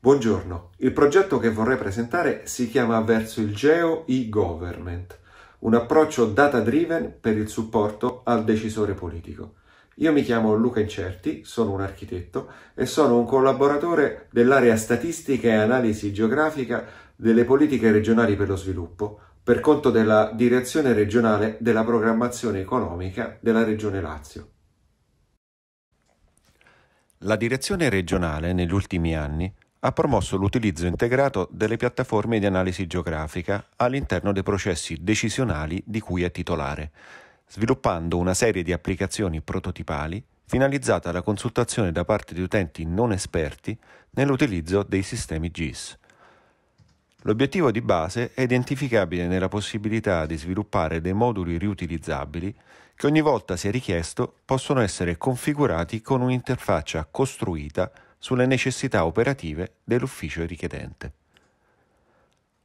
Buongiorno, il progetto che vorrei presentare si chiama Verso il Geo e-Government, un approccio data driven per il supporto al decisore politico. Io mi chiamo Luca Incerti, sono un architetto e sono un collaboratore dell'area statistica e analisi geografica delle politiche regionali per lo sviluppo, per conto della Direzione regionale della programmazione economica della Regione Lazio. La Direzione regionale negli ultimi anni ha promosso l'utilizzo integrato delle piattaforme di analisi geografica all'interno dei processi decisionali di cui è titolare, sviluppando una serie di applicazioni prototipali finalizzata alla consultazione da parte di utenti non esperti nell'utilizzo dei sistemi GIS. L'obiettivo di base è identificabile nella possibilità di sviluppare dei moduli riutilizzabili che ogni volta sia richiesto possono essere configurati con un'interfaccia costruita sulle necessità operative dell'ufficio richiedente.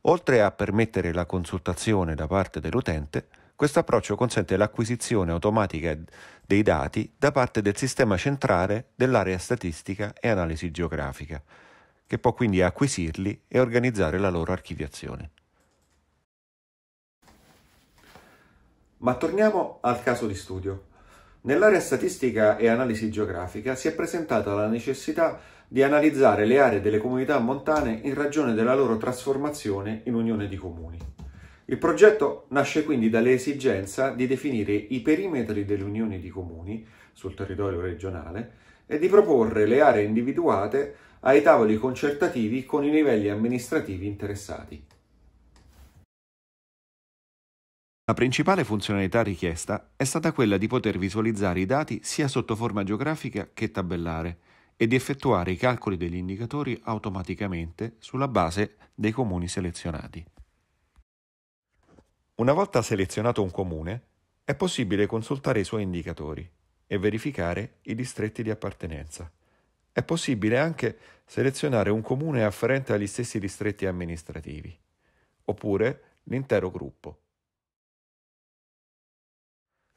Oltre a permettere la consultazione da parte dell'utente, questo approccio consente l'acquisizione automatica dei dati da parte del sistema centrale dell'area statistica e analisi geografica, che può quindi acquisirli e organizzare la loro archiviazione. Ma torniamo al caso di studio. Nell'area statistica e analisi geografica si è presentata la necessità di analizzare le aree delle comunità montane in ragione della loro trasformazione in unione di comuni. Il progetto nasce quindi dall'esigenza di definire i perimetri delle unioni di comuni sul territorio regionale e di proporre le aree individuate ai tavoli concertativi con i livelli amministrativi interessati. La principale funzionalità richiesta è stata quella di poter visualizzare i dati sia sotto forma geografica che tabellare e di effettuare i calcoli degli indicatori automaticamente sulla base dei comuni selezionati. Una volta selezionato un comune, è possibile consultare i suoi indicatori e verificare i distretti di appartenenza. È possibile anche selezionare un comune afferente agli stessi distretti amministrativi, oppure l'intero gruppo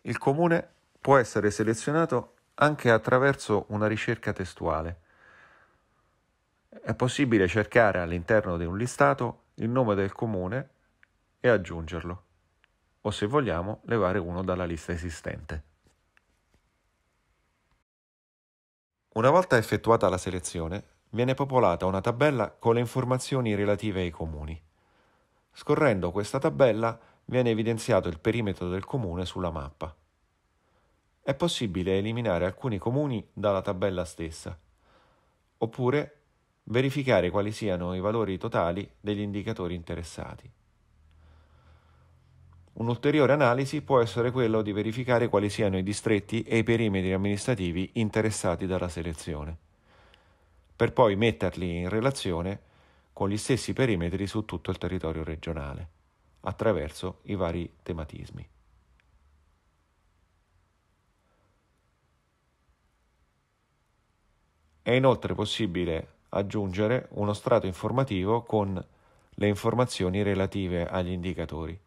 il comune può essere selezionato anche attraverso una ricerca testuale. È possibile cercare all'interno di un listato il nome del comune e aggiungerlo, o se vogliamo levare uno dalla lista esistente. Una volta effettuata la selezione, viene popolata una tabella con le informazioni relative ai comuni. Scorrendo questa tabella viene evidenziato il perimetro del comune sulla mappa. È possibile eliminare alcuni comuni dalla tabella stessa, oppure verificare quali siano i valori totali degli indicatori interessati. Un'ulteriore analisi può essere quella di verificare quali siano i distretti e i perimetri amministrativi interessati dalla selezione, per poi metterli in relazione con gli stessi perimetri su tutto il territorio regionale attraverso i vari tematismi. È inoltre possibile aggiungere uno strato informativo con le informazioni relative agli indicatori.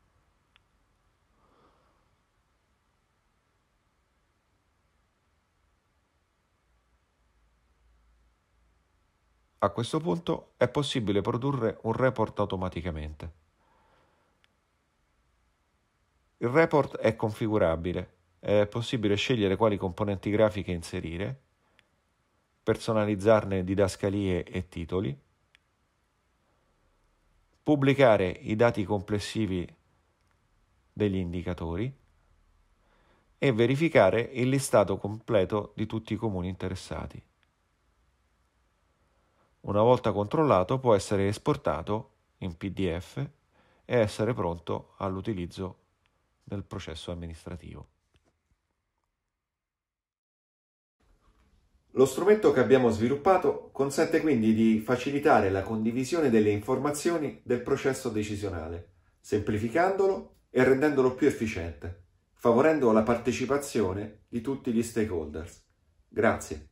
A questo punto è possibile produrre un report automaticamente. Il report è configurabile, è possibile scegliere quali componenti grafiche inserire, personalizzarne didascalie e titoli, pubblicare i dati complessivi degli indicatori e verificare il listato completo di tutti i comuni interessati. Una volta controllato può essere esportato in PDF e essere pronto all'utilizzo del processo amministrativo. Lo strumento che abbiamo sviluppato consente quindi di facilitare la condivisione delle informazioni del processo decisionale, semplificandolo e rendendolo più efficiente, favorendo la partecipazione di tutti gli stakeholders. Grazie.